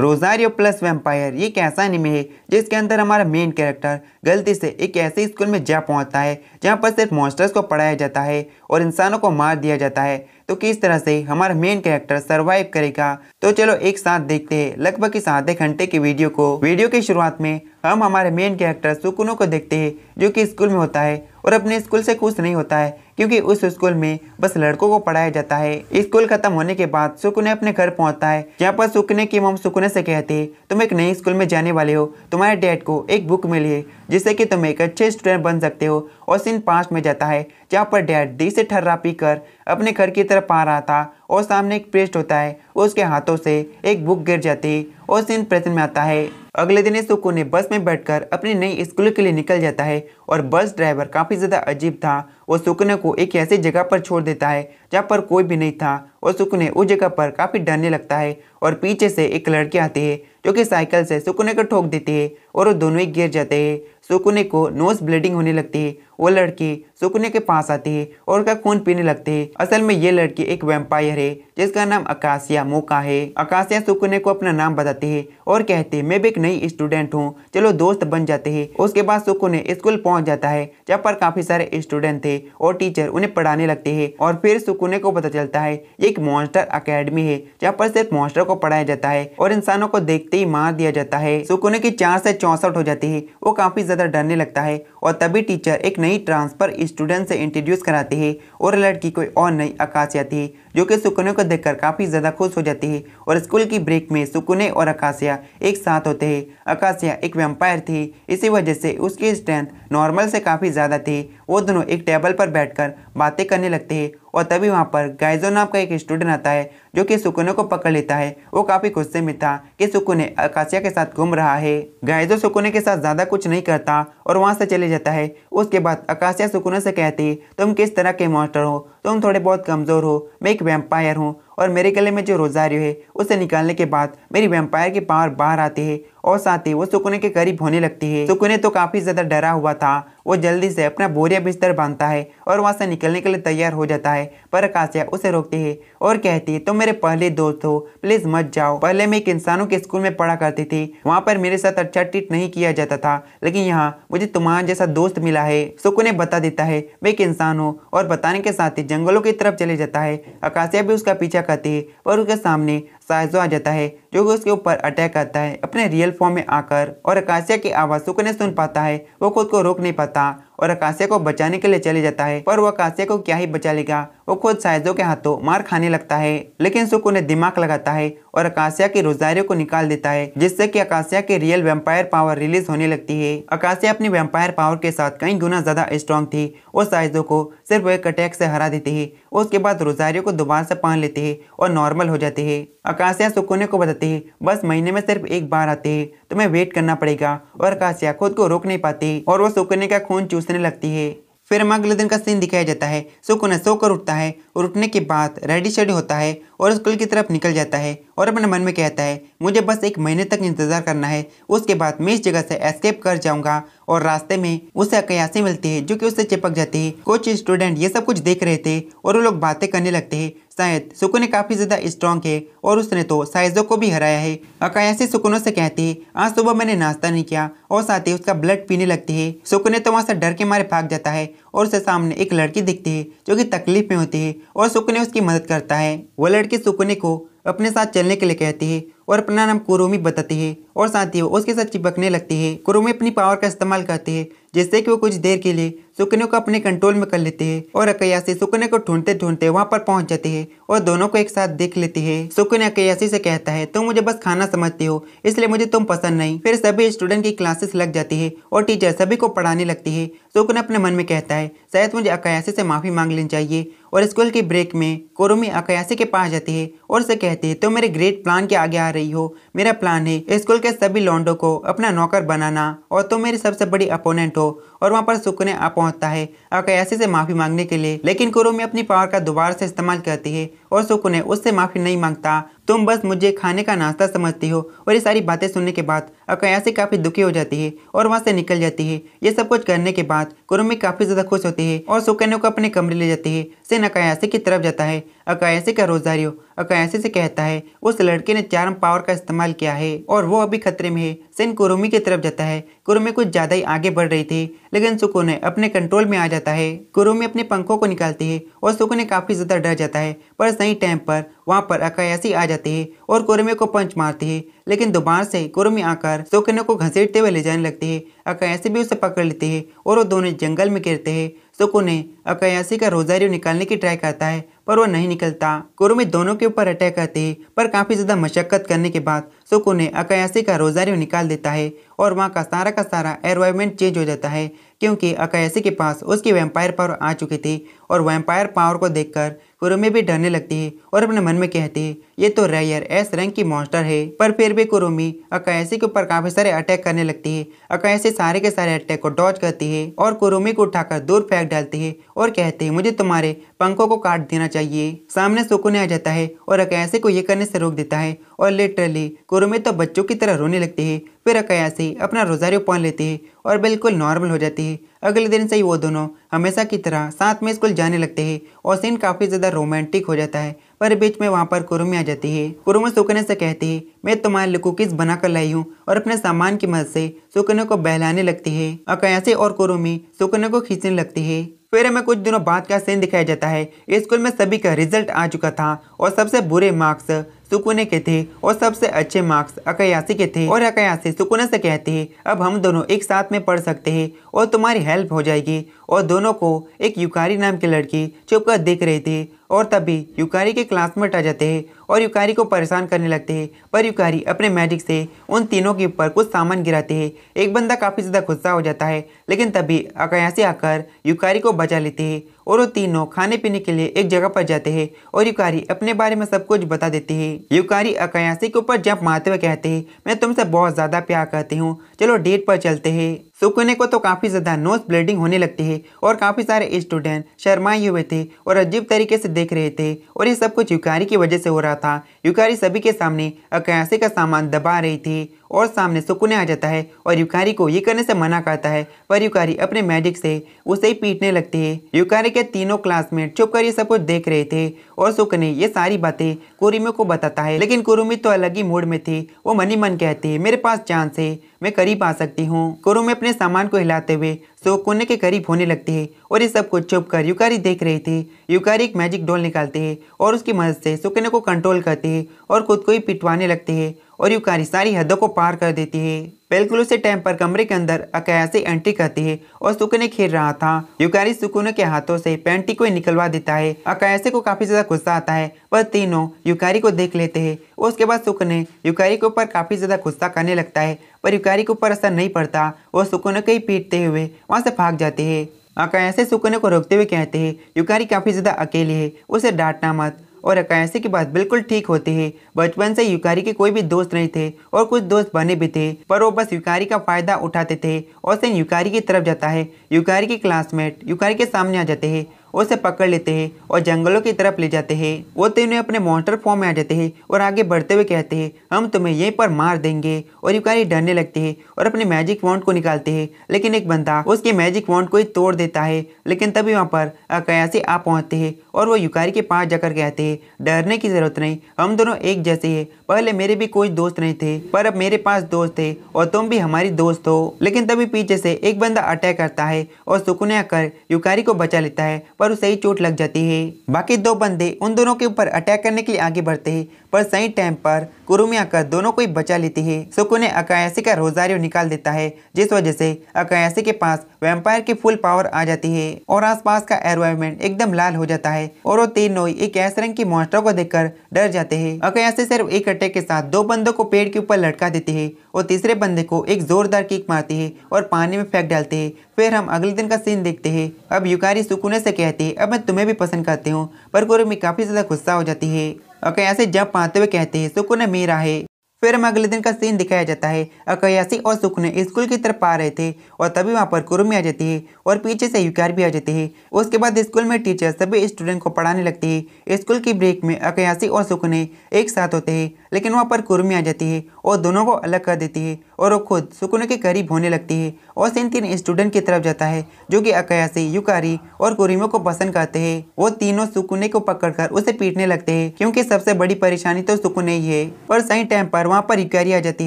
Rosario plus vampire ये एक ऐसा एनिमे है जिसके अंदर हमारा मेन कैरेक्टर गलती से एक ऐसे स्कूल में जा पहुंचता है जहां पर सिर्फ मॉन्स्टर्स को पढ़ाया जाता है और इंसानों को मार दिया जाता है तो किस तरह से हमारा मेन कैरेक्टर सरवाइव करेगा तो चलो एक साथ देखते हैं लगभग इस आधे घंटे की वीडियो को वीडियो की शुरुआत में हम हमारे मेन कैरेक्टर सुकुनो को देखते हैं जो कि स्कूल में होता है और अपने स्कूल से खुश नहीं होता है क्योंकि उस स्कूल में बस लड़कों को पढ़ाया जाता है स्कूल खत्म होने के बाद सुकुने अपने घर पहुंचता है जहाँ पर सुकुने की मम सुकुने से कहते हैं तुम एक नई स्कूल में जाने वाले हो तुम्हारे डैड को एक बुक मिली है जिससे कि तुम एक अच्छे स्टूडेंट बन सकते हो और सीन पाँच में जाता है जहाँ पर डैड दी से ठर्रा पीकर अपने घर की तरफ आ रहा था और सामने एक प्रेस्ट होता है उसके हाथों से एक बुक गिर जाती है और सीन प्रेजेंट में आता है अगले दिन सुकू ने बस में बैठकर अपनी नई स्कूल के लिए निकल जाता है और बस ड्राइवर काफ़ी ज़्यादा अजीब था और सुकुने को एक ऐसी जगह पर छोड़ देता है जहाँ पर कोई भी नहीं था और सुकुने उस जगह पर काफ़ी डरने लगता है और पीछे से एक लड़की आती है जो कि साइकिल से सुकुने को ठोक देती है और वो दोनों ही गिर जाते हैं सुकुने को नोज ब्लीडिंग होने लगती है वो लड़की सुकुने के पास आती है और उसका खून पीने लगते है असल में ये लड़की एक वेम्पायर है जिसका नाम अकाशिया मोका है अकाशिया सुकुने को अपना नाम बताती है और कहते है मैं भी एक नई स्टूडेंट हूँ चलो दोस्त बन जाते हैं उसके बाद सुकुने स्कूल पहुँच जाता है जहाँ पर काफी सारे स्टूडेंट थे और टीचर उन्हें पढ़ाने लगते है और फिर सुकुने को पता चलता है एक मॉन्स्टर अकेडमी है जहाँ पर सिर्फ मॉन्स्टर को पढ़ाया जाता है और इंसानों को देखते ही मार दिया जाता है सुकुने की चार से चौसठ हो जाती है वो काफी ज़्यादा डरने लगता है और तभी टीचर एक नई ट्रांसफर स्टूडेंट से इंट्रोड्यूस कराते हैं और लड़की कोई और नई आकाश आती है जो कि सुकुने को देखकर काफ़ी ज़्यादा खुश हो जाती है और स्कूल की ब्रेक में सुकुने और अकाशिया एक साथ होते हैं अकाशिया एक वेम्पायर थी इसी वजह से उसकी स्ट्रेंथ नॉर्मल से काफ़ी ज़्यादा थी वो दोनों एक टेबल पर बैठकर बातें करने लगते हैं और तभी वहाँ पर गाइजो नाम का एक स्टूडेंट आता है जो कि सुकुनो को पकड़ लेता है वो काफ़ी गुस्से में था कि सुकुने अकाशिया के साथ घूम रहा है गाइजो सुकुने के साथ ज़्यादा कुछ नहीं करता और वहाँ से चले जाता है उसके बाद अकाशिया सुकुने से कहती तुम किस तरह के मास्टर हो तुम थोड़े बहुत कमज़ोर हो मैं एक वैम्पायर हूँ और मेरे गले में जो रोजारियो है उसे निकालने के बाद मेरी वैम्पायर की पावर बाहर आती है और साथ ही वो सुकुने के करीब होने लगती है सुकुने तो काफी ज्यादा डरा हुआ था वो जल्दी से अपना बोरिया बिस्तर बांधता है और वहाँ से निकलने के लिए तैयार हो जाता है पर अकाशिया उसे रोकती है और कहती है तुम तो मेरे पहले दोस्त हो प्लीज मत जाओ पहले मैं एक इंसानों के स्कूल में पढ़ा करती थी वहाँ पर मेरे साथ अच्छा ट्रीट नहीं किया जाता था लेकिन यहाँ मुझे तुम्हारा जैसा दोस्त मिला है सुकुने बता देता है मैं एक इंसान हूँ और बताने के साथ ही जंगलों की तरफ चले जाता है अकाशिया भी उसका पीछा करती है और उसके सामने साइजो आ जाता है जो कि उसके ऊपर अटैक करता है अपने रियल फॉर्म में आकर और अकाशिया की आवाज़ सुकने सुन पाता है वो खुद को रोक नहीं पाता और अकाशिया को बचाने के लिए चले जाता है पर वह अकाशिया को क्या ही बचा लेगा वो खुद साइजों के हाथों मार खाने लगता है लेकिन सुकू उन्हें दिमाग लगाता है और अकाशिया की रोजारियो को निकाल देता है जिससे कि अकाशिया के रियल वेम्पायर पावर रिलीज होने लगती है अकाशिया अपनी वेम्पायर पावर के साथ कई गुना ज्यादा स्ट्रॉन्ग थी और साइजों को सिर्फ एक अटैक से हरा देती है उसके बाद रोजारियो को दोबारा से पहन लेती है और नॉर्मल हो जाती है अकाशिया सुकुने को बताती है बस महीने में सिर्फ एक बार आती है तुम्हें वेट करना पड़ेगा और अकाशिया खुद को रोक नहीं पाती और वो सुकुने का खून चूस सोचने लगती है फिर हम अगले दिन का सीन दिखाया जाता है सुकुना सोकर उठता है और उठने के बाद रेडी शेडी होता है और स्कूल की तरफ निकल जाता है और अपने मन में कहता है मुझे बस एक महीने तक इंतजार करना है उसके बाद मैं इस जगह से एस्केप कर जाऊंगा और रास्ते में उसे अकयासी मिलती है जो कि उससे चिपक जाती है कुछ स्टूडेंट ये सब कुछ देख रहे थे और वो लोग बातें करने लगते हैं शायद सुकुने काफ़ी ज़्यादा स्ट्रांग है और उसने तो साइजो को भी हराया है अकायासी सुकुनों से कहती है आज सुबह मैंने नाश्ता नहीं किया और साथ ही उसका ब्लड पीने लगती है सुकुने तो वहां से डर के मारे भाग जाता है और उसे सामने एक लड़की दिखती है जो कि तकलीफ में होती है और सुकुने उसकी मदद करता है वो लड़की सुकुने को अपने साथ चलने के लिए कहती है और अपना नाम कुरोमी बताते हैं और साथ ही वो उसके साथ चिपकने लगते हैं कुरोमी अपनी पावर का इस्तेमाल करते हैं जिससे कि वो कुछ देर के लिए सुकने को अपने कंट्रोल में कर लेते हैं और अकयासी सुकने को ढूंढते ढूंढते वहाँ पर पहुँच जाते हैं और दोनों को एक साथ देख लेते हैं सुकने अकयासी से कहता है तुम मुझे बस खाना समझते हो इसलिए मुझे तुम पसंद नहीं फिर सभी स्टूडेंट की क्लासेस लग जाती है और टीचर सभी को पढ़ाने लगती है सुकने अपने मन में कहता है शायद मुझे अकयासी से माफ़ी मांग लेनी चाहिए और स्कूल की ब्रेक में कुरुमी अकयासी के पास जाती है और उसे कहती है तुम मेरे ग्रेट प्लान के आगे आ रही हो मेरा प्लान है स्कूल के सभी लॉन्डो को अपना नौकर बनाना और तुम तो मेरी सबसे बड़ी अपोनेंट हो और वहाँ पर सुकुने आ पहुँचता है अकयासी से माफ़ी मांगने के लिए लेकिन कुरुमी अपनी पावर का दोबारा से इस्तेमाल करती है और सुकुने उससे माफ़ी नहीं मांगता तुम बस मुझे खाने का नाश्ता समझती हो और ये सारी बातें सुनने के बाद अकयासी काफ़ी दुखी हो जाती है और वहाँ से निकल जाती है ये सब कुछ करने के बाद कुरुमी काफ़ी ज़्यादा खुश होती है और सुकुने को अपने कमरे ले जाती है सिन अकयासी की तरफ जाता है अकयासी का रोजारियो अकयासी से कहता है उस लड़के ने चार पावर का इस्तेमाल किया है और वो अभी खतरे में है सिन कुरुमी की तरफ जाता है कुरुमी कुछ ज़्यादा ही आगे बढ़ रही थी लेकिन सुकोने अपने कंट्रोल में आ जाता है कुरुमी अपने पंखों को निकालती है और सुकुने काफ़ी ज़्यादा डर जाता है पर सही टाइम पर वहाँ पर अकायासी आ जाती है और कुरुमे को पंच मारती है लेकिन दोबारा से कुरुमी आकर सुकुने को घसीटते हुए ले जाने लगती है अकायासी भी उसे पकड़ लेती है और वो दोनों जंगल में गिरते हैं सुकुने अकायासी का रोजारियो निकालने की ट्राई करता है पर वो नहीं निकलता कुरुमी दोनों के ऊपर अटैक करती है पर काफ़ी ज़्यादा मशक्कत करने के बाद सुकुने अकायासी का रोजारियो निकाल देता है और वहाँ का सारा का सारा एनवायरमेंट चेंज हो जाता है क्योंकि अकायसी के पास उसकी वैम्पायर पावर आ चुकी थी और वैम्पायर पावर को देखकर कुरुमी भी डरने लगती है और अपने मन में कहती है ये तो रैयर एस रैंक की मॉन्स्टर है पर फिर भी कुरुमी अकायसी के ऊपर काफी सारे अटैक करने लगती है अकायसी सारे के सारे अटैक को डॉच करती है और कुरुमी को उठाकर दूर फेंक डालती है और कहते है मुझे तुम्हारे पंखों को काट देना चाहिए सामने सुकुने आ जाता है और अकायसी को ये करने से रोक देता है और लिटरली कुरुमे तो बच्चों की तरह रोने लगते हैं फिर अकया से अपना रोजारियो पहन लेते हैं और बिल्कुल नॉर्मल हो जाते हैं अगले दिन से ही वो दोनों हमेशा की तरह साथ में स्कूल जाने लगते हैं और सीन काफ़ी ज़्यादा रोमांटिक हो जाता है पर बीच में वहाँ पर कुरुमे आ जाती है कुरुमे सुकने से कहती है मैं तुम्हारे लिए कुकीज़ बना कर लाई हूँ और अपने सामान की मदद से सुकने को बहलाने लगती है अकया से और कुरुमे सुकने को खींचने लगती है फिर हमें कुछ दिनों बाद का सीन दिखाया जाता है स्कूल में सभी का रिजल्ट आ चुका था और सबसे बुरे मार्क्स सुकुने के थे और सबसे अच्छे मार्क्स अकयासी के थे और अकयासी सुकुने से कहते हैं अब हम दोनों एक साथ में पढ़ सकते हैं और तुम्हारी हेल्प हो जाएगी और दोनों को एक युकारी नाम की लड़की चुपकर देख रही थी और तभी युकारी के क्लासमेट आ जाते हैं और युकारी को परेशान करने लगते हैं पर युकारी अपने मैजिक से उन तीनों के ऊपर कुछ सामान गिराते हैं एक बंदा काफ़ी ज़्यादा गुस्सा हो जाता है लेकिन तभी अकयासी आकर युकारी को बचा लेते हैं और वो तीनों खाने पीने के लिए एक जगह पर जाते हैं और युकारी अपने बारे में सब कुछ बता देती है युकारी अकायासी के ऊपर जंप मारते हुए कहते हैं मैं तुमसे बहुत ज़्यादा प्यार करती हूँ चलो डेट पर चलते हैं सुकुने को तो काफ़ी ज़्यादा नोज ब्लीडिंग होने लगती है और काफ़ी सारे स्टूडेंट शर्माए हुए थे और अजीब तरीके से देख रहे थे और ये सब कुछ युकारी की वजह से हो रहा था युकारी सभी के सामने अकयासी का सामान दबा रही थी और सामने सुकुने आ जाता है और युकारी को ये करने से मना करता है पर युकारी अपने मैजिक से उसे ही पीटने लगती है युकारी के तीनों क्लासमेट छुप कर ये सब कुछ देख रहे थे और सुकुने ये सारी बातें कुरुमी को बताता है लेकिन कुरुमी तो अलग ही मूड में थी वो मनी मन कहती है मेरे पास चांस है मैं करीब आ सकती हूँ कुरु में अपने सामान को हिलाते हुए सो कोने के करीब होने लगती है और ये सब कुछ छुप कर युकारी देख रही थी युकारी एक मैजिक डोल निकालती है और उसकी मदद से सुकने को कंट्रोल करती है और खुद को ही पिटवाने लगती है और युकारी सारी हदों को पार कर देती है बिल्कुल से टैम पर कमरे के अंदर अकया से एंट्री करती है और सुकुने खेल रहा था युकारी सुकुने के हाथों से पेंटी को निकलवा देता है अकायसे को काफी ज्यादा गुस्सा आता है पर तीनों युकारी को देख लेते हैं और उसके बाद सुकुने युकारी के ऊपर काफी ज्यादा गुस्सा करने लगता है पर युकारी के ऊपर असर नहीं पड़ता और सुकुने को ही पीटते हुए वहाँ से भाग जाते हैं अकायसे सुकुने को रोकते हुए कहते हैं युकारी काफी ज्यादा अकेली है उसे डांटना मत और अकायासी की बात बिल्कुल ठीक होती है बचपन से युकारी के कोई भी दोस्त नहीं थे और कुछ दोस्त बने भी थे पर वो बस युकारी का फायदा उठाते थे और सेन युकारी की तरफ जाता है युकारी के क्लासमेट युकारी के सामने आ जाते हैं उसे पकड़ लेते हैं और जंगलों की तरफ ले जाते हैं वो तीनों तो अपने मोन्टर फॉर्म में आ जाते हैं और आगे बढ़ते हुए कहते हैं हम तुम्हें यहीं पर मार देंगे और युकारी डरने लगते हैं और अपने मैजिक वॉन्ट को निकालते हैं लेकिन एक बंदा उसके मैजिक वॉन्ट को ही तोड़ देता है लेकिन तभी वहाँ पर अकयासी आ पहुँचते हैं और वो युकारी के पास जाकर कहते हैं डरने की जरूरत नहीं हम दोनों एक जैसे है पहले मेरे भी कोई दोस्त नहीं थे पर अब मेरे पास दोस्त थे और तुम भी हमारी दोस्त हो लेकिन तभी पीछे से एक बंदा अटैक करता है और सुकुने आकर युकारी को बचा लेता है पर पर उसे ही चोट लग जाती है बाकी दो बंदे उन दोनों के ऊपर अटैक करने के लिए आगे बढ़ते हैं पर सही टाइम पर कुरुमी आकर दोनों को ही बचा लेती है सुकुने ने अकायासी का रोजारियो निकाल देता है जिस वजह से अकायासी के पास वेम्पायर की फुल पावर आ जाती है और आसपास का एनवायरमेंट एकदम लाल हो जाता है और वो तीन नोई एक ऐसे रंग की मॉन्स्टर को देखकर डर जाते हैं अकयासे सिर्फ एक अटैक के साथ दो बंदों को पेड़ के ऊपर लटका देती है और तीसरे बंदे को एक जोरदार किक मारती है और पानी में फेंक डालते है फिर हम अगले दिन का सीन देखते है अब युकारी सुकुने से कहती है अब मैं तुम्हें भी पसंद करती हूँ पर कुरमी काफी ज्यादा गुस्सा हो जाती है अकया से जब पाते हुए कहते हैं सुकुने मेरा है फिर हमें अगले दिन का सीन दिखाया जाता है अकयासी और सुखने स्कूल की तरफ आ रहे थे और तभी वहाँ पर कुरुमी आ जाती है और पीछे से युकार भी आ जाती है उसके बाद स्कूल में टीचर सभी स्टूडेंट को पढ़ाने लगती है स्कूल की ब्रेक में अकयासी और सुखने एक साथ होते हैं लेकिन वहाँ पर कुरुमी आ जाती है और दोनों को अलग कर देती है और वो खुद सुकुन के करीब होने लगती है और सेन तीन स्टूडेंट की तरफ जाता है जो कि अकयासी युकारी और कुरिमो को पसंद करते हैं वो तीनों सुकुने को पकड़कर उसे पीटने लगते हैं क्योंकि सबसे बड़ी परेशानी तो सुकुने ही है पर सही टाइम पर वहाँ पर युकारी आ जाती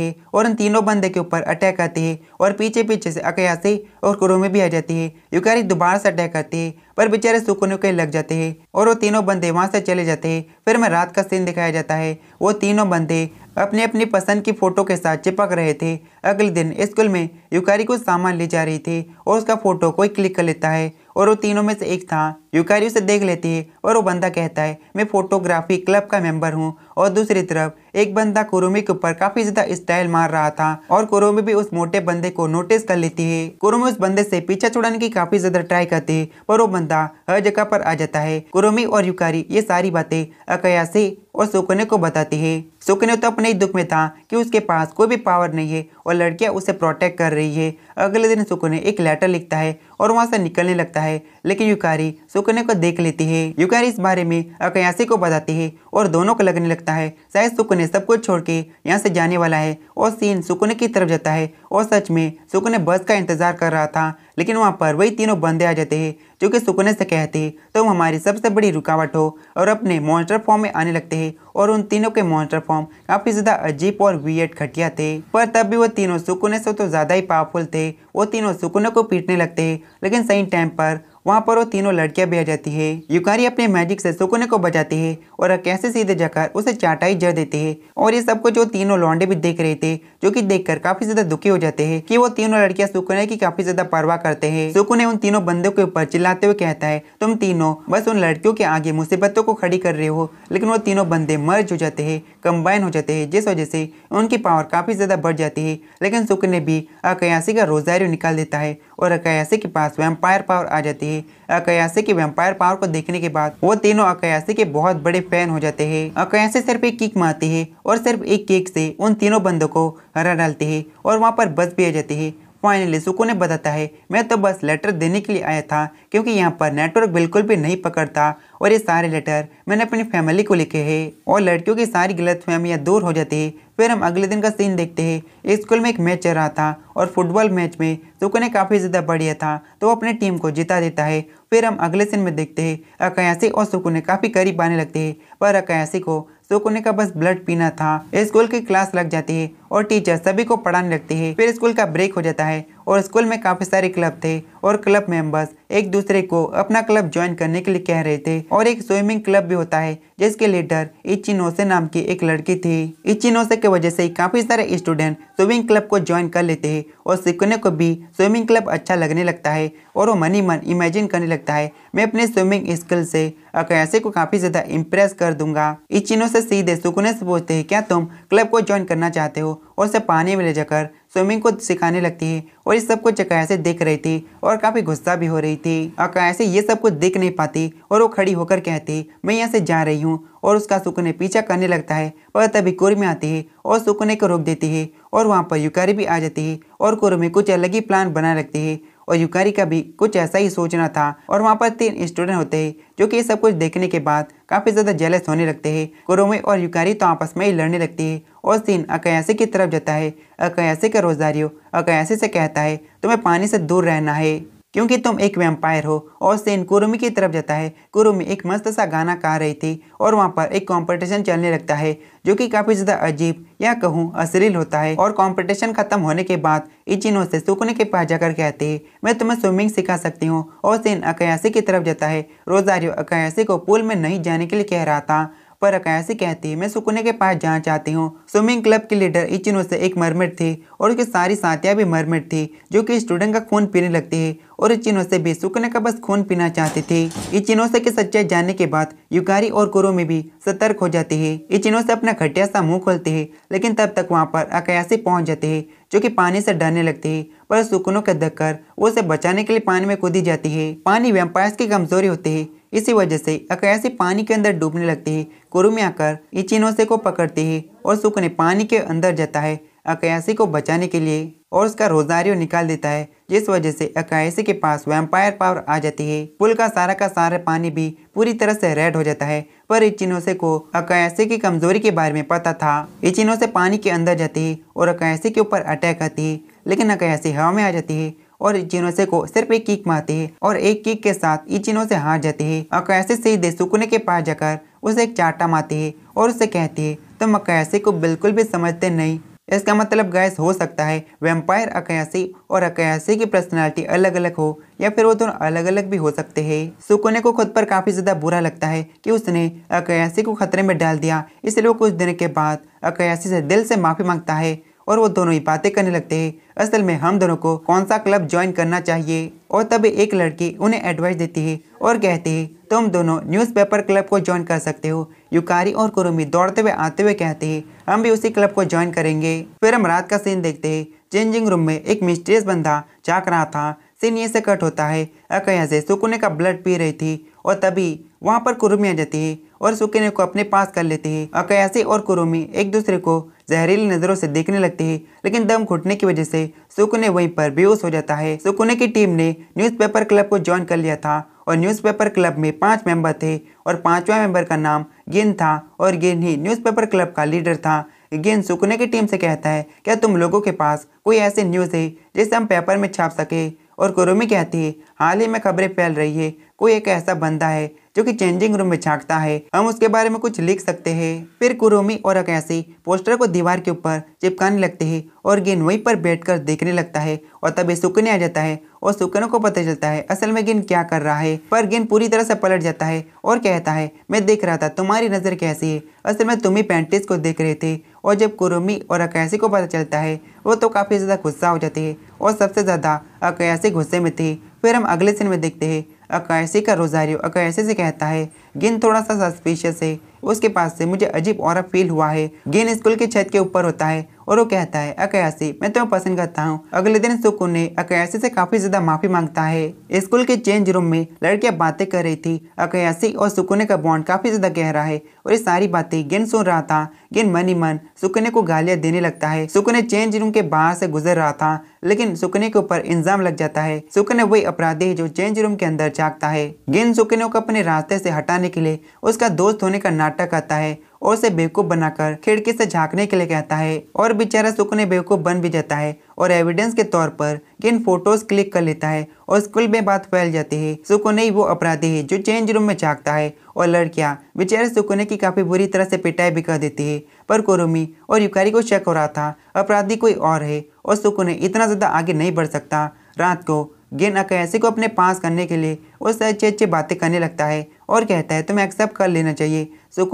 है और उन तीनों बंदे के ऊपर अटैक करती है और पीछे पीछे से अकयासी और कुरुमे भी आ जाती है युकारी दोबारा से अटैक करती है पर बेचारे सुकुने के लग जाते हैं और वो तीनों बंदे वहाँ से चले जाते हैं फिर में रात का सीन दिखाया जाता है वो तीनों बंदे अपनी अपनी पसंद की फ़ोटो के साथ चिपक रहे थे अगले दिन स्कूल में युकारी कुछ सामान ले जा रही थी और उसका फ़ोटो कोई क्लिक कर लेता है और वो तीनों में से एक था यूकारी उसे देख लेती है और वो बंदा कहता है मैं फोटोग्राफी क्लब का मेंबर हूँ और दूसरी तरफ एक बंदा कुरुमी के ऊपर काफी ज्यादा स्टाइल मार रहा था और कुरुमी भी उस मोटे बंदे को नोटिस कर लेती है कुरुमी उस बंदे से पीछा छुड़ाने की काफी ज्यादा ट्राई करती है पर वो बंदा हर जगह पर आ जाता है कुरुमी और युकारी ये सारी बातें अकयासी और सुकने को बताती है सुकने तो अपने ही दुख में था कि उसके पास कोई भी पावर नहीं है और लड़कियां उसे प्रोटेक्ट कर रही है अगले दिन सुकने एक लेटर लिखता है और वहां से निकलने लगता है लेकिन युकारी सुकने को देख लेती है युकार इस बारे में अकयासी को बताती है और दोनों को लगने लगता है शायद सुकुने सब कुछ छोड़ के यहाँ से जाने वाला है और सीन सुकुने की तरफ जाता है और सच में सुकुने बस का इंतजार कर रहा था लेकिन वहाँ पर वही तीनों बंदे आ जाते हैं जो कि सुकुने से कहते हैं तुम तो हमारी सबसे बड़ी रुकावट हो और अपने मॉन्स्टर फॉर्म में आने लगते हैं और उन तीनों के मॉन्स्टर फॉर्म काफी ज्यादा अजीब और वियट घटिया थे पर तब भी वो तीनों सुकुने से तो ज्यादा ही पावरफुल थे वो तीनों सुकुने को पीटने लगते लेकिन सही टाइम पर वहाँ पर वो तीनों लड़कियाँ भी आ जाती है युकारी अपने मैजिक से सुकुने को बचाती है और कैसे सीधे जाकर उसे चाटाई जर देती है और ये सब कुछ वो तीनों लौंडे भी देख रहे थे जो कि देखकर काफी ज्यादा दुखी हो जाते हैं कि वो तीनों लड़कियाँ सुकुने की काफी ज्यादा परवाह करते हैं सुकुने उन तीनों बंदों के ऊपर चिल्लाते हुए कहता है तुम तीनों बस उन लड़कियों के आगे मुसीबतों को खड़ी कर रहे हो लेकिन वो तीनों बंदे मर्ज हो जाते हैं कंबाइन हो जाते हैं जिस वजह से उनकी पावर काफी ज्यादा बढ़ जाती है लेकिन सुकुने भी अकयासी का रोजारियो निकाल देता है और अकयासी के पास वेम्पायर पावर आ जाती है अकयासी की वेम्पायर पावर को देखने के बाद वो तीनों अकयासी के बहुत बड़े फैन हो जाते हैं अकयासी सिर्फ एक किक मारती है और सिर्फ एक केक से उन तीनों बंदों को हरा डालती है और वहाँ पर बस भी आ जाती है फाइनली सुको ने बताता है मैं तो बस लेटर देने के लिए आया था क्योंकि यहाँ पर नेटवर्क बिल्कुल भी नहीं पकड़ता और ये सारे लेटर मैंने अपनी फैमिली को लिखे हैं और लड़कियों की सारी गलत फहमियाँ दूर हो जाती है फिर हम अगले दिन का सीन देखते हैं स्कूल में एक मैच चल रहा था और फुटबॉल मैच में सुको ने काफ़ी ज़्यादा बढ़िया था तो वो अपनी टीम को जिता देता है फिर हम अगले सीन में देखते हैं अकयासी और सुको ने काफ़ी करीब आने लगते हैं पर अकयासी को सुकुने का बस ब्लड पीना था स्कूल की क्लास लग जाती है और टीचर सभी को पढ़ाने लगते हैं फिर स्कूल का ब्रेक हो जाता है और स्कूल में काफ़ी सारे क्लब थे और क्लब मेंबर्स एक दूसरे को अपना क्लब ज्वाइन करने के लिए कह रहे थे और एक स्विमिंग क्लब भी होता है जिसके लीडर इचिनोसे नाम की एक लड़की थी इचिनोसे की वजह से काफ़ी सारे स्टूडेंट स्विमिंग क्लब को ज्वाइन कर लेते हैं और सीखने को भी स्विमिंग क्लब अच्छा लगने लगता है और वो मनी मन इमेजिन करने लगता है मैं अपने स्विमिंग स्किल से अकयासे को काफ़ी ज़्यादा इम्प्रेस कर दूंगा इचिनोसे सीधे सुकुने से पूछते है क्या तुम क्लब को ज्वाइन करना चाहते हो और उसे पानी में ले जाकर स्विमिंग को सिखाने लगती है और इस सब कुछ अकाया से देख रही थी और काफ़ी गुस्सा भी हो रही थी अकाया से ये सब कुछ देख नहीं पाती और वो खड़ी होकर कहती मैं यहाँ से जा रही हूँ और उसका सुकुने पीछा करने लगता है और तभी कुरमी आती है और सुकुने को रोक देती है और वहाँ पर युकारी भी आ जाती है और कुरमी कुछ अलग ही प्लान बना लगती है और युकारी का भी कुछ ऐसा ही सोचना था और वहाँ पर तीन स्टूडेंट होते हैं जो कि सब कुछ देखने के बाद काफ़ी ज़्यादा जेलस होने लगते हैं कुरोमे और युकारी तो आपस में ही लड़ने लगती है और सीन अकयासे की तरफ जाता है अकयासे का रोजारियो अकयासे से कहता है तुम्हें पानी से दूर रहना है क्योंकि तुम एक वेम्पायर हो और सेन कुरुमी की तरफ जाता है कुरुमी एक मस्त सा गाना गा रही थी और वहाँ पर एक कंपटीशन चलने लगता है जो कि काफ़ी ज़्यादा अजीब या कहूँ अश्लील होता है और कंपटीशन खत्म होने के बाद इचिनो से सुकने के पास जाकर कहती है मैं तुम्हें स्विमिंग सिखा सकती हूँ और सेन अकयासी की तरफ जाता है रोजारियो अकयासी को पूल में नहीं जाने के लिए कह रहा था पर अकायासी कहती है मैं सुकुने के पास जाना चाहती हूँ स्विमिंग क्लब की लीडर इचिनो से एक मरमेट थी और उसकी सारी साथियाँ भी मरमेट थी जो कि स्टूडेंट का खून पीने लगती है और चीनों से भी सुकने का बस खून पीना चाहते थे इचिनोसे की सच्चाई जानने के बाद युकारी और कुरो में भी सतर्क हो जाते हैं इचिनोसे अपना घटिया सा मुंह खोलते हैं लेकिन तब तक वहाँ पर अकयासी पहुँच जाते हैं जो कि पानी से डरने लगते हैं पर सुकनों के धक्कर उसे बचाने के लिए पानी में कूदी जाती है पानी वेम्पायर्स की कमजोरी होती है इसी वजह से अकयासी पानी के अंदर डूबने लगते है कुरु में आकर इचिनोसे को पकड़ती है और सुकने पानी के अंदर जाता है अकयासी को बचाने के लिए और उसका रोजारियो निकाल देता है जिस वजह से अकायसी के पास वैम्पायर पावर आ जाती है पुल का सारा का सारा पानी भी पूरी तरह से रेड हो जाता है पर इचिनोसे को अकायसी की कमजोरी के बारे में पता था इचिनोसे पानी के अंदर जाती है और अकायसी के ऊपर अटैक आती है लेकिन अकायसी हवा में आ जाती है और इचिनोसे को सिर्फ एक किक मारती है और एक किक के साथ इचिनोसे हार जाती है अकायसी सीधे सुकुने के पास जाकर उसे एक चाटा मारती है और उसे कहती है तुम तो अकायसी को बिल्कुल भी समझते नहीं इसका मतलब गैस हो सकता है वेम्पायर अकयासी और अकयासी की पर्सनालिटी अलग अलग हो या फिर वो दोनों अलग अलग भी हो सकते हैं सुकोने को खुद पर काफ़ी ज़्यादा बुरा लगता है कि उसने अकयासी को खतरे में डाल दिया इसलिए वो कुछ दिन के बाद अकयासी से दिल से माफ़ी मांगता है और वो दोनों ही बातें करने लगते हैं असल में हम दोनों को कौन सा क्लब ज्वाइन करना चाहिए और तभी एक लड़की उन्हें एडवाइस देती है और कहती है तुम दोनों न्यूज़पेपर क्लब को ज्वाइन कर सकते हो युकारी और कुरुमी दौड़ते हुए आते हुए कहते हैं हम भी उसी क्लब को ज्वाइन करेंगे फिर हम रात का सीन देखते हैं चेंजिंग रूम में एक मिस्ट्रियस बंदा चाक रहा था सीन ये से कट होता है अकया से सुकुने का ब्लड पी रही थी और तभी वहाँ पर कुरुमी आ जाती है और सुकुने को अपने पास कर लेती है अकयासी और कुरुमी एक दूसरे को जहरीली नज़रों से देखने लगती है लेकिन दम घुटने की वजह से सुकुने वहीं पर बेहोश हो जाता है सुकुने की टीम ने न्यूज़पेपर क्लब को ज्वाइन कर लिया था और न्यूज़पेपर क्लब में पांच मेंबर थे और पांचवा मेंबर का नाम गेंद था और गेंद ही न्यूज़पेपर क्लब का लीडर था गेंद सुकुने की टीम से कहता है क्या तुम लोगों के पास कोई ऐसी न्यूज़ है जिसे हम पेपर में छाप सके और कुरुमी कहती है हाल ही में खबरें फैल रही है कोई एक ऐसा बंदा है जो कि चेंजिंग रूम में छाकता है हम उसके बारे में कुछ लिख सकते हैं फिर कुरोमी और अकैसी पोस्टर को दीवार के ऊपर चिपकाने लगते हैं और गेन वहीं पर बैठकर देखने लगता है और तभी सुकने आ जाता है और सुकनों को पता चलता है असल में गेन क्या कर रहा है पर गेन पूरी तरह से पलट जाता है और कहता है मैं देख रहा था तुम्हारी नज़र कैसी है असल में तुम्हें पैंटिस को देख रहे थे और जब कुरोमी और अकैसी को पता चलता है वो तो काफ़ी ज़्यादा गुस्सा हो जाती है और सबसे ज़्यादा अकैसी गुस्से में थी फिर हम अगले सीन में देखते हैं अकायसी का रोजारियो अकायसी से कहता है गिन थोड़ा सा सस्पिशियस है उसके पास से मुझे अजीब और फील हुआ है गेन स्कूल की छत के ऊपर होता है और वो कहता है अकयासी मैं तुम्हें तो पसंद करता हूँ अगले दिन सुकुन ने अकयासी से काफी ज्यादा माफी मांगता है स्कूल के चेंज रूम में लड़कियां बातें कर रही थी अकयासी और सुकुने का बॉन्ड काफी ज्यादा गहरा है और ये सारी बातें गेन सुन रहा था गेन मन ही मन सुकुने को गालियां देने लगता है सुकुने चेंज रूम के बाहर से गुजर रहा था लेकिन सुकने के ऊपर इंजाम लग जाता है सुकने वही अपराधी है जो चेंज रूम के अंदर जागता है गेन सुकने को अपने रास्ते से हटाने के लिए उसका दोस्त होने का नाटक नाटक करता है और उसे बेवकूफ़ बनाकर खिड़की से झांकने के लिए कहता है और बेचारा सुकने बेवकूफ़ बन भी जाता है और एविडेंस के तौर पर किन फोटोज क्लिक कर लेता है और स्कूल में बात फैल जाती है सुकुने वो अपराधी है जो चेंज रूम में झाँकता है और लड़कियाँ बेचारे सुकुने की काफ़ी बुरी तरह से पिटाई भी कर देती है पर कुरुमी और युकारी को शक हो रहा था अपराधी कोई और है और सुकुने इतना ज़्यादा आगे नहीं बढ़ सकता रात को गेन अकैसी को अपने पास करने के लिए उससे अच्छी अच्छी बातें करने लगता है और कहता है तुम्हें एक्सेप्ट कर लेना चाहिए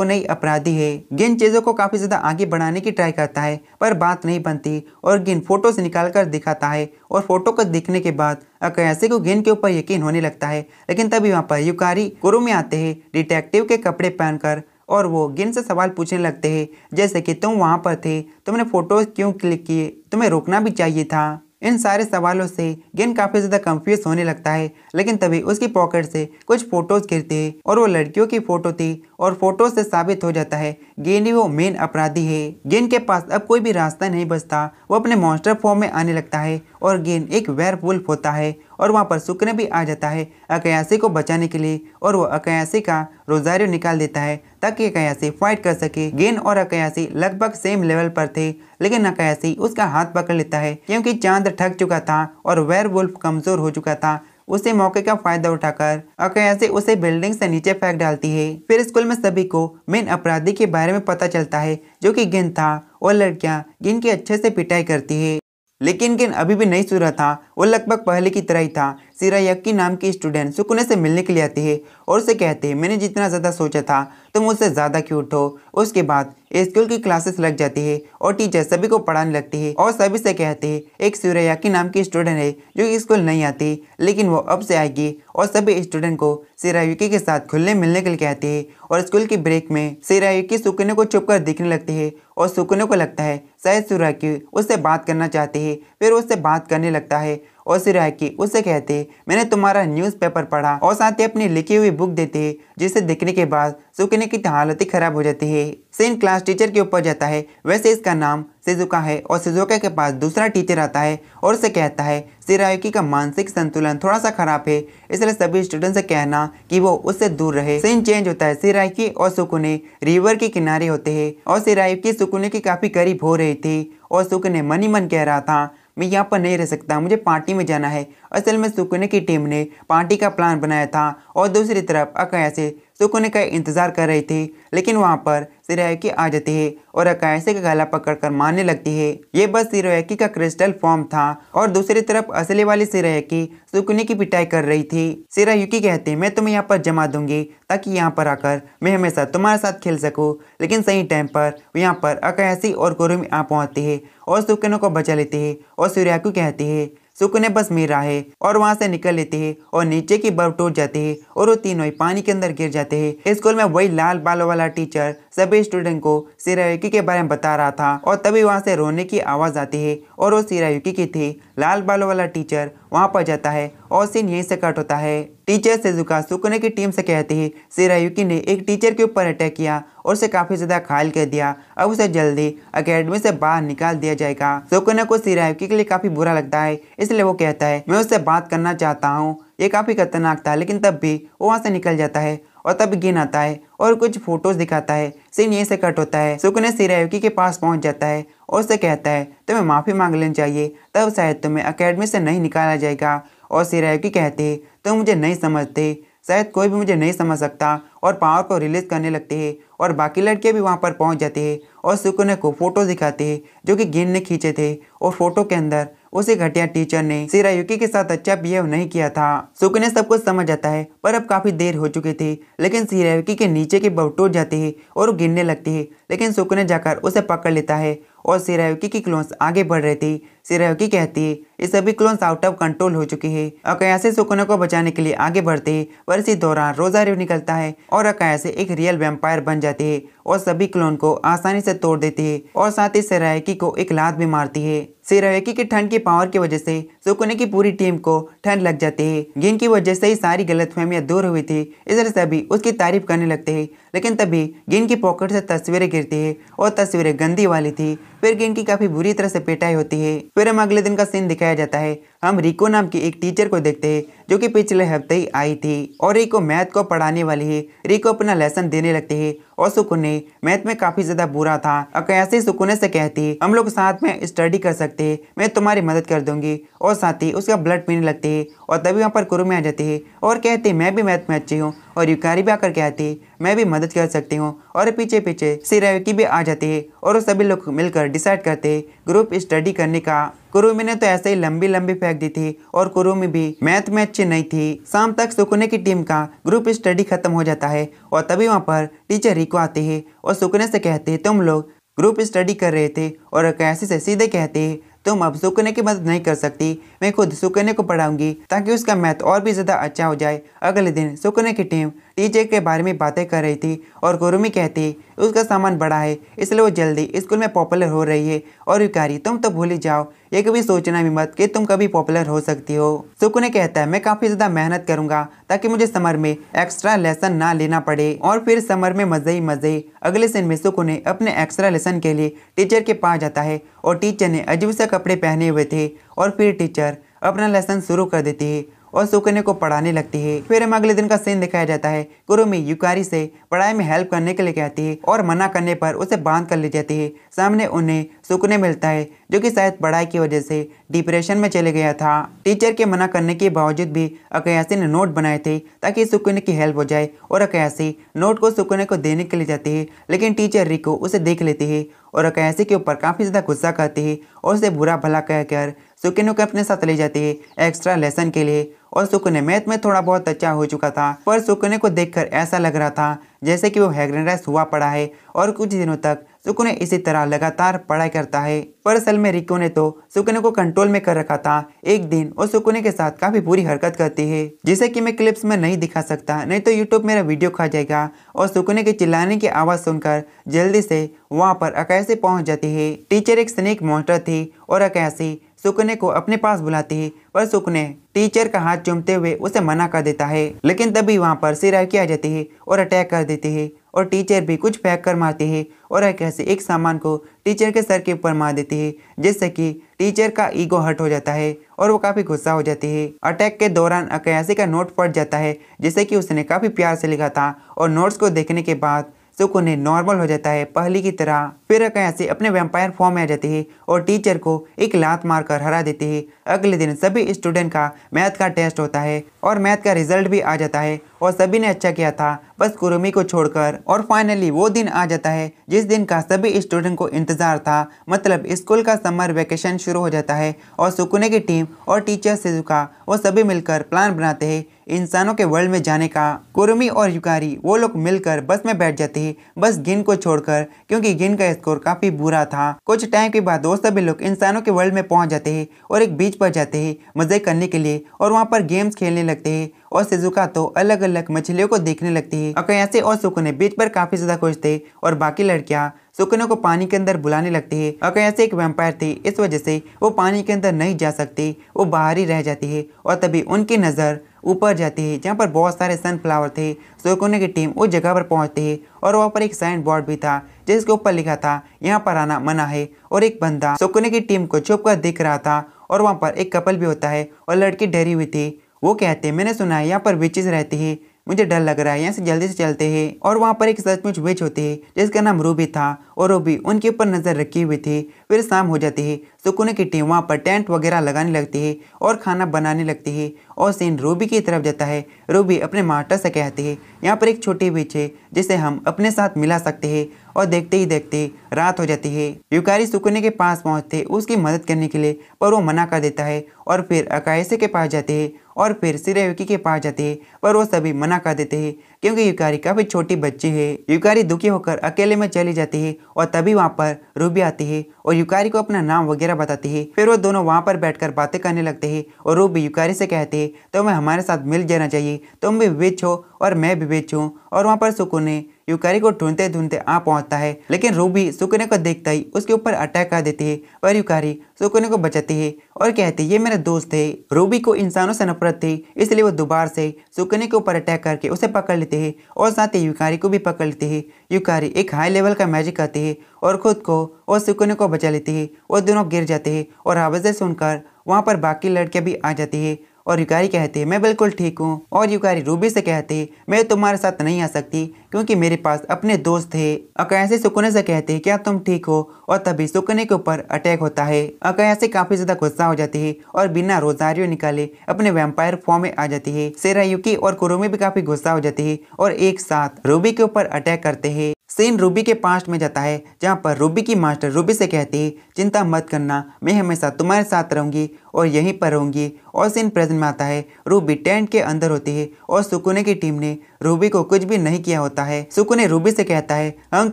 नई अपराधी है गिन चीज़ों को काफ़ी ज़्यादा आगे बढ़ाने की ट्राई करता है पर बात नहीं बनती और गिन फोटो से निकाल कर दिखाता है और फोटो को देखने के बाद अकयासी को गिन के ऊपर यकीन होने लगता है लेकिन तभी वहाँ पर युकारी कुरु में आते हैं डिटेक्टिव के कपड़े पहनकर और वो गिन से सवाल पूछने लगते हैं जैसे कि तुम वहाँ पर थे तुमने फ़ोटोज़ क्यों क्लिक किए तुम्हें रोकना भी चाहिए था इन सारे सवालों से गेन काफ़ी ज़्यादा कंफ्यूज होने लगता है लेकिन तभी उसकी पॉकेट से कुछ फ़ोटोज़ गिरते हैं और वो लड़कियों की फ़ोटो थी और फोटो से साबित हो जाता है गेन ही वो मेन अपराधी है गेन के पास अब कोई भी रास्ता नहीं बचता वो अपने मॉन्स्टर फॉर्म में आने लगता है और गेन एक वेर होता है और वहाँ पर शुक्र भी आ जाता है अकयासी को बचाने के लिए और वो अकयासी का रोजारियो निकाल देता है ताकि अकयासी फाइट कर सके गेन और अकयासी लगभग सेम लेवल पर थे लेकिन अकयासी उसका हाथ पकड़ लेता है क्योंकि चांद ठग चुका था और वेर कमजोर हो चुका था उसे मौके का फायदा उठाकर अकयासी उसे बिल्डिंग से नीचे फेंक डालती है फिर स्कूल में सभी को मेन अपराधी के बारे में पता चलता है जो कि गिन था और लड़कियां गिन की अच्छे से पिटाई करती है लेकिन किन अभी भी नहीं सुधरा था वो लगभग पहले की तरह ही था सिरा यक्की नाम की स्टूडेंट सुकुने से मिलने के लिए आती है और उसे कहते हैं मैंने जितना ज़्यादा सोचा था तुम उससे ज़्यादा क्यूट हो उसके बाद स्कूल की क्लासेस लग जाती है और टीचर सभी को पढ़ाने लगती है और सभी से कहते हैं एक सूर्या के नाम की स्टूडेंट है जो कि स्कूल नहीं आती लेकिन वो अब से आएगी और सभी स्टूडेंट को सिरायुकी के साथ खुलने मिलने के लिए कहते हैं और स्कूल की ब्रेक में सिरायुकी सुकने को छुप कर दिखने लगती है और सुकने को लगता है शायद सुराकी उससे बात करना चाहती है फिर उससे बात करने लगता है और सिराकी उससे कहते मैंने तुम्हारा न्यूज़पेपर पढ़ा और साथ ही अपनी लिखी हुई बुक देते है जिसे देखने के बाद सुकने की हालत ही खराब हो जाती है सेन क्लास टीचर के ऊपर जाता है वैसे इसका नाम सिजुका है और सिजुका के पास दूसरा टीचर आता है और उसे कहता है सिरायुकी का मानसिक संतुलन थोड़ा सा खराब है इसलिए सभी स्टूडेंट से कहना कि वो उससे दूर रहे सीन चेंज होता है सिरायुकी और सुकुने रिवर के किनारे होते हैं और सिरायुकी सुकुने के काफी करीब हो रही थी और सुकुने मनी मन कह रहा था मैं यहाँ पर नहीं रह सकता मुझे पार्टी में जाना है असल में सुकने की टीम ने पार्टी का प्लान बनाया था और दूसरी तरफ अकया से सुकुने तो का इंतज़ार कर रही थी लेकिन वहाँ पर सिरोकी आ जाती है और अकायसे का गला पकड़कर मारने लगती है ये बस सिरोकी का क्रिस्टल फॉर्म था और दूसरी तरफ असली वाली सिरोकी सुकुने की पिटाई कर रही थी सिरायुकी कहती मैं तुम्हें यहाँ पर जमा दूंगी ताकि यहाँ पर आकर मैं हमेशा तुम्हारे साथ खेल सकूँ लेकिन सही टाइम पर यहाँ पर अकायसी और गुरुमी आ पहुँचती है और सुकुनों को बचा लेती है और सूर्याकू कहती है सुकने बस मेरा है और वहाँ से निकल लेते हैं और नीचे की बर्फ टूट जाती है और वो तीनों ही पानी के अंदर गिर जाते हैं स्कूल में वही लाल बालों वाला टीचर सभी स्टूडेंट को सिरायुकी के बारे में बता रहा था और तभी वहाँ से रोने की आवाज आती है और वो सिरायुकी की थी लाल बालों वाला टीचर वहाँ पर जाता है और सीन यहीं से कट होता है टीचर सेजुका सुकने की टीम से कहते ही सेरायुकी ने एक टीचर के ऊपर अटैक किया और उसे काफ़ी ज़्यादा घायल कर दिया अब उसे जल्दी अकेडमी से बाहर निकाल दिया जाएगा सुकने को सेरायुकी के लिए काफ़ी बुरा लगता है इसलिए वो कहता है मैं उससे बात करना चाहता हूँ ये काफ़ी खतरनाक था लेकिन तब भी वो वहाँ से निकल जाता है और तब गिन आता है और कुछ फोटोज दिखाता है सीन यहीं से कट होता है सुकने रेवकी के पास पहुंच जाता है और उसे कहता है तुम्हें माफ़ी मांग लेनी चाहिए तब शायद तुम्हें अकेडमी से नहीं निकाला जाएगा और रेवकी कहते हैं तुम मुझे नहीं समझते शायद कोई भी मुझे नहीं समझ सकता और पावर को रिलीज करने लगते हैं और बाकी लड़के भी वहाँ पर पहुँच जाते हैं और सुकुने को फोटो दिखाते हैं जो कि गेंद ने खींचे थे और फोटो के अंदर उसे घटिया टीचर ने सिरायुकी के साथ अच्छा बिहेव नहीं किया था सुकने ने सब कुछ समझ जाता है पर अब काफी देर हो चुकी थी लेकिन सिरायुकी के नीचे की बव टूट जाती है और गिरने लगती है लेकिन सुकु ने जाकर उसे पकड़ लेता है और सिरायुकी की क्लोन्स आगे बढ़ रहे थी सिरायुकी कहती है ये सभी क्लोन्स आउट ऑफ कंट्रोल हो चुके हैं अकायासे सुकुना को बचाने के लिए आगे बढ़ते हैं पर इसी दौरान रोजारियो निकलता है और अकायासे एक रियल वेम्पायर बन जाते हैं और सभी क्लोन को आसानी से तोड़ देते हैं और साथ ही सिरायकी को एक लात भी मारती है सिरायकी की ठंड की पावर की वजह से सुकुने की पूरी टीम को ठंड लग जाती है जिनकी वजह से ही सारी गलतफहमियां दूर हुई थी इधर सभी उसकी तारीफ करने लगते हैं लेकिन तभी गिन की पॉकेट से तस्वीरें गिरती है और तस्वीरें गंदी वाली थी फिर गेन की काफी बुरी तरह से पिटाई होती है फिर हम अगले दिन का सीन दिखाया जाता है हम रिको नाम की एक टीचर को देखते हैं जो कि पिछले हफ्ते ही आई थी और रिको मैथ को पढ़ाने वाली है रिको अपना लेसन देने लगती है और सुकुने मैथ में काफी ज्यादा बुरा था कैसे सुकुने से कहती हम लोग साथ में स्टडी कर सकते है मैं तुम्हारी मदद कर दूंगी और साथ ही उसका ब्लड पीने लगती है और तभी वहाँ पर कुरु में आ जाती है और कहती मैं भी मैथ में अच्छी हूँ और युकारी भी आकर कहती मैं भी मदद कर सकती हूँ और पीछे पीछे सिराय की भी आ जाती है और सभी लोग मिलकर डिसाइड करते हैं ग्रुप स्टडी करने का कुरुमी ने तो ऐसे ही लंबी लंबी फेंक दी थी और कुरुमी भी मैथ में अच्छी नहीं थी शाम तक सुकुने की टीम का ग्रुप स्टडी खत्म हो जाता है और तभी वहाँ पर टीचर रिको आते हैं और सुकुने से कहते तुम लोग ग्रुप स्टडी कर रहे थे और कैसे से सीधे कहते तुम अब सुकने की मदद नहीं कर सकती मैं खुद सुकने को पढ़ाऊंगी ताकि उसका मैथ और भी ज़्यादा अच्छा हो जाए अगले दिन सुकने की टीम टीचर के बारे में बातें कर रही थी और गुरुमी कहती उसका सामान बड़ा है इसलिए वो जल्दी स्कूल में पॉपुलर हो रही है और विकारी तुम तो भूल ही जाओ ये कभी सोचना भी मत कि तुम कभी पॉपुलर हो सकती हो सुकुने कहता है मैं काफ़ी ज़्यादा मेहनत करूंगा ताकि मुझे समर में एक्स्ट्रा लेसन ना लेना पड़े और फिर समर में मज़े ही मज़े अगले दिन में सुकुने अपने एक्स्ट्रा लेसन के लिए टीचर के पास जाता है और टीचर ने अजीब से कपड़े पहने हुए थे और फिर टीचर अपना लेसन शुरू कर देती है और सुकने को पढ़ाने लगती है फिर हमें अगले दिन का सीन दिखाया जाता है कुरुमी युकारी से पढ़ाई में हेल्प करने के लिए कहती है और मना करने पर उसे बांध कर ले जाती है सामने उन्हें सुकने मिलता है जो कि शायद पढ़ाई की वजह से डिप्रेशन में चले गया था टीचर के मना करने के बावजूद भी अकयासी ने नोट बनाए थे ताकि सुकने की हेल्प हो जाए और अकयासी नोट को सुकने को देने के लिए जाती है लेकिन टीचर रिको उसे देख लेती है और अकयासी के ऊपर काफ़ी ज़्यादा गुस्सा करती है और उसे बुरा भला कहकर सुकने को अपने साथ ले जाती है एक्स्ट्रा लेसन के लिए और सुकुने मैथ में थोड़ा बहुत अच्छा हो चुका था पर सुकने को देखकर ऐसा लग रहा था जैसे कि वो हैग्रेनराइज हुआ पड़ा है और कुछ दिनों तक सुकुने इसी तरह लगातार पढ़ाई करता है पर असल में रिको ने तो सुकुने को कंट्रोल में कर रखा था एक दिन वो सुकुने के साथ काफी बुरी हरकत करती है जिसे कि मैं क्लिप्स में नहीं दिखा सकता नहीं तो यूट्यूब मेरा वीडियो खा जाएगा और सुकुने के चिल्लाने की आवाज सुनकर जल्दी से वहाँ पर अकैसी पहुँच जाती है टीचर एक स्नेक मोस्टर थी और अकैसी सुकने को अपने पास बुलाती है पर सुकने टीचर का हाथ चूमते हुए उसे मना कर देता है लेकिन तभी वहाँ पर सिर की आ जाती है और अटैक कर देती है और टीचर भी कुछ फेंक कर मारती है और एक ऐसे एक सामान को टीचर के सर के ऊपर मार देती है जिससे कि टीचर का ईगो हट हो जाता है और वो काफ़ी गुस्सा हो जाती है अटैक के दौरान अकयासी का नोट फट जाता है जिसे कि उसने काफ़ी प्यार से लिखा था और नोट्स को देखने के बाद तो उन्हें नॉर्मल हो जाता है पहले की तरह फिर यहाँ से अपने वेम्पायर फॉर्म में आ जाती है और टीचर को एक लात मारकर हरा देती है अगले दिन सभी स्टूडेंट का मैथ का टेस्ट होता है और मैथ का रिजल्ट भी आ जाता है और सभी ने अच्छा किया था बस कुरुमी को छोड़कर और फाइनली वो दिन आ जाता है जिस दिन का सभी स्टूडेंट को इंतजार था मतलब स्कूल का समर वैकेशन शुरू हो जाता है और सुकुने की टीम और टीचर से सिजुका वो सभी मिलकर प्लान बनाते हैं इंसानों के वर्ल्ड में जाने का कुरुमी और युकारी वो लोग मिलकर बस में बैठ जाते हैं बस गिन को छोड़कर क्योंकि गिन का स्कोर काफी बुरा था कुछ टाइम के बाद वो सभी लोग इंसानों के वर्ल्ड में पहुंच जाते हैं और एक बीच पर जाते हैं मजे करने के लिए और वहाँ पर गेम्स खेलने लगते हैं और सिजुका तो अलग अलग मछलियों को देखने लगती है अकयासे और सुकुने बीच पर काफी ज्यादा खुश थे और बाकी लड़कियां सुकुने को पानी के अंदर बुलाने लगती है अकयासे एक वैम्पायर थी इस वजह से वो पानी के अंदर नहीं जा सकती वो बाहर ही रह जाती है और तभी उनकी नज़र ऊपर जाती है जहाँ पर बहुत सारे सनफ्लावर थे सुकुने की टीम उस जगह पर पहुँचती है और वहाँ पर एक साइन बोर्ड भी था जिसके ऊपर लिखा था यहाँ पर आना मना है और एक बंदा सुकुने की टीम को छुप कर दिख रहा था और वहाँ पर एक कपल भी होता है और लड़की डरी हुई थी वो कहते हैं मैंने सुना है यहाँ पर विचेज रहते हैं मुझे डर लग रहा है यहाँ से जल्दी से चलते हैं और वहाँ पर एक सचमुच विच होती है जिसका नाम रूबी था और रूबी उनके ऊपर नज़र रखी हुई थी फिर शाम हो जाती है सुकुने की टीम वहाँ पर टेंट वगैरह लगाने लगती है और खाना बनाने लगती है और सीन रूबी की तरफ जाता है रूबी अपने मास्टर से कहती है यहाँ पर एक छोटी विच है जिसे हम अपने साथ मिला सकते हैं और देखते ही देखते रात हो जाती है युकारी सुकुने के पास पहुंचते उसकी मदद करने के लिए पर वो मना कर देता है और फिर अकायसे के पास जाते हैं और फिर सिरायुकी के पास जाते हैं पर वो सभी मना कर देते हैं क्योंकि युकारी काफ़ी छोटी बच्ची है युकारी दुखी होकर अकेले में चली जाती है और तभी वहाँ पर रूबी आती है और युकारी को अपना नाम वगैरह बताती है फिर वो दोनों वहाँ पर बैठ बातें करने लगते है और रूबी युकारी से कहते हैं तुम्हें हमारे साथ मिल जाना चाहिए तुम भी विच हो और मैं भी विच हूँ और वहाँ पर सुकुने युकारी को ढूंढते ढूंढते आ पहुंचता है लेकिन रूबी सुकने को देखता ही उसके ऊपर अटैक कर देती है और युकारी सुकने को बचाती है और कहती है ये मेरा दोस्त है रूबी को इंसानों से नफरत थी इसलिए वो दोबारा से सुकने के ऊपर अटैक करके उसे पकड़ लेते हैं और साथ ही युकारी को भी पकड़ लेते हैं युकारी एक हाई लेवल का मैजिक करती है और खुद को और सुकुने को बचा लेती है और दोनों गिर जाते हैं और आवाज़ें सुनकर वहाँ पर बाकी लड़कियाँ भी आ जाती है और युकारी कहते मैं बिल्कुल ठीक हूँ और युकारी रूबी से कहते मैं तुम्हारे साथ नहीं आ सकती क्योंकि मेरे पास अपने दोस्त थे अकायासी सुकने से कहते क्या तुम ठीक हो और तभी सुकने के ऊपर अटैक होता है अकैसे काफी ज्यादा गुस्सा हो जाती है और बिना रोजारियों निकाले अपने वेम्पायर फॉर्म में आ जाती है सेरा युकी और कुरुमी भी काफी गुस्सा हो जाती है और एक साथ रूबी के ऊपर अटैक करते हैं सीन रूबी के पास्ट में जाता है जहाँ पर रूबी की मास्टर रूबी से कहती है चिंता मत करना मैं हमेशा तुम्हारे साथ रहूँगी और यहीं पर रहूँगी और सीन प्रेजेंट में आता है रूबी टेंट के अंदर होती है और सुकुने की टीम ने रूबी को कुछ भी नहीं किया होता है सुकुने रूबी से कहता है हम